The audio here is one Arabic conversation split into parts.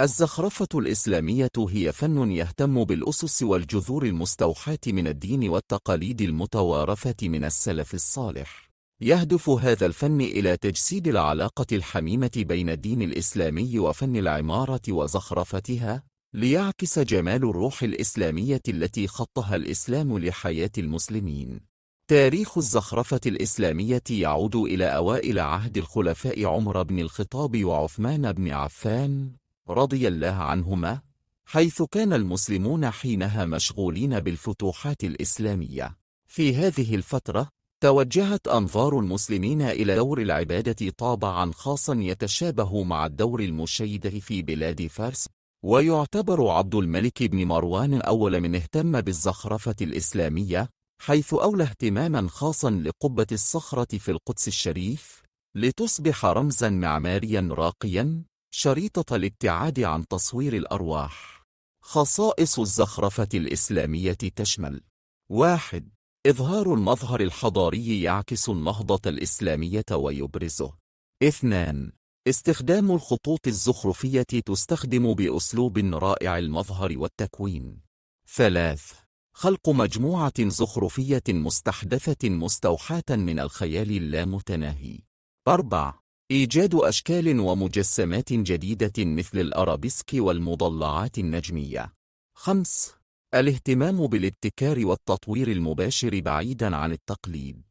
الزخرفة الإسلامية هي فن يهتم بالأسس والجذور المستوحاة من الدين والتقاليد المتوارثة من السلف الصالح يهدف هذا الفن إلى تجسيد العلاقة الحميمة بين الدين الإسلامي وفن العمارة وزخرفتها ليعكس جمال الروح الإسلامية التي خطها الإسلام لحياة المسلمين تاريخ الزخرفة الإسلامية يعود إلى أوائل عهد الخلفاء عمر بن الخطاب وعثمان بن عفان رضي الله عنهما حيث كان المسلمون حينها مشغولين بالفتوحات الإسلامية في هذه الفترة توجهت أنظار المسلمين إلى دور العبادة طابعا خاصا يتشابه مع الدور المشيد في بلاد فارس ويعتبر عبد الملك بن مروان أول من اهتم بالزخرفة الإسلامية حيث أولى اهتماما خاصا لقبة الصخرة في القدس الشريف لتصبح رمزا معماريا راقيا شريطة الابتعاد عن تصوير الأرواح خصائص الزخرفة الإسلامية تشمل واحد إظهار المظهر الحضاري يعكس النهضة الإسلامية ويبرزه اثنان استخدام الخطوط الزخرفية تستخدم بأسلوب رائع المظهر والتكوين ثلاث خلق مجموعة زخرفية مستحدثة مستوحاة من الخيال اللامتناهي. 4. إيجاد أشكال ومجسمات جديدة مثل الأرابيسك والمضلعات النجمية. 5. الاهتمام بالابتكار والتطوير المباشر بعيداً عن التقليد.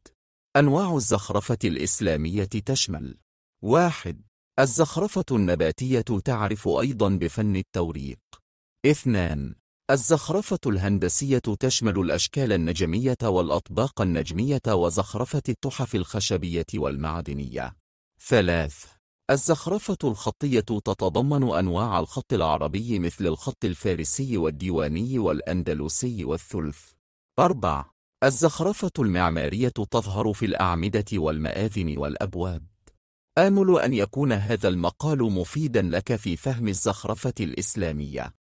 أنواع الزخرفة الإسلامية تشمل: 1. الزخرفة النباتية تعرف أيضاً بفن التوريق. 2. الزخرفة الهندسية تشمل الأشكال النجمية والأطباق النجمية وزخرفة التحف الخشبية والمعدنية. 3. الزخرفة الخطية تتضمن أنواع الخط العربي مثل الخط الفارسي والديواني والأندلسي والثلث. 4. الزخرفة المعمارية تظهر في الأعمدة والمآذن والأبواب. آمل أن يكون هذا المقال مفيداً لك في فهم الزخرفة الإسلامية.